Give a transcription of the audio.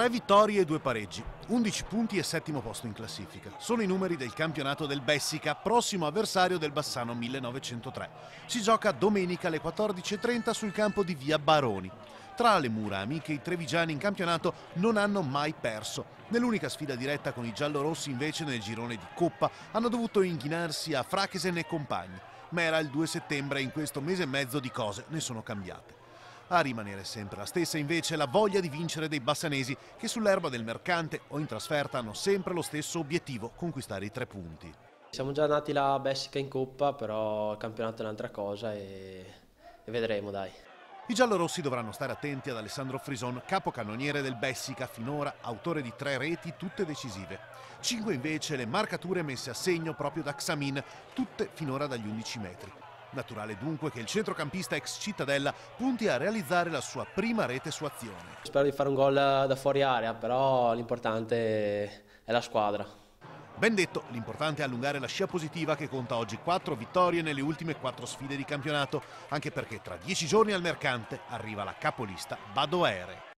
Tre vittorie e due pareggi, 11 punti e settimo posto in classifica. Sono i numeri del campionato del Bessica, prossimo avversario del Bassano 1903. Si gioca domenica alle 14.30 sul campo di via Baroni. Tra le mura amiche i trevigiani in campionato non hanno mai perso. Nell'unica sfida diretta con i giallorossi invece nel girone di Coppa hanno dovuto inchinarsi a Frachesen e compagni. Ma era il 2 settembre e in questo mese e mezzo di cose ne sono cambiate. A rimanere sempre la stessa invece la voglia di vincere dei bassanesi che sull'erba del mercante o in trasferta hanno sempre lo stesso obiettivo, conquistare i tre punti. Siamo già andati la Bessica in coppa, però il campionato è un'altra cosa e... e vedremo dai. I giallorossi dovranno stare attenti ad Alessandro Frison, capocannoniere del Bessica, finora autore di tre reti tutte decisive. Cinque invece le marcature messe a segno proprio da Xamin, tutte finora dagli 11 metri. Naturale dunque che il centrocampista ex Cittadella punti a realizzare la sua prima rete su azione. Spero di fare un gol da fuori area, però l'importante è la squadra. Ben detto, l'importante è allungare la scia positiva che conta oggi quattro vittorie nelle ultime quattro sfide di campionato, anche perché tra dieci giorni al mercante arriva la capolista Badoere.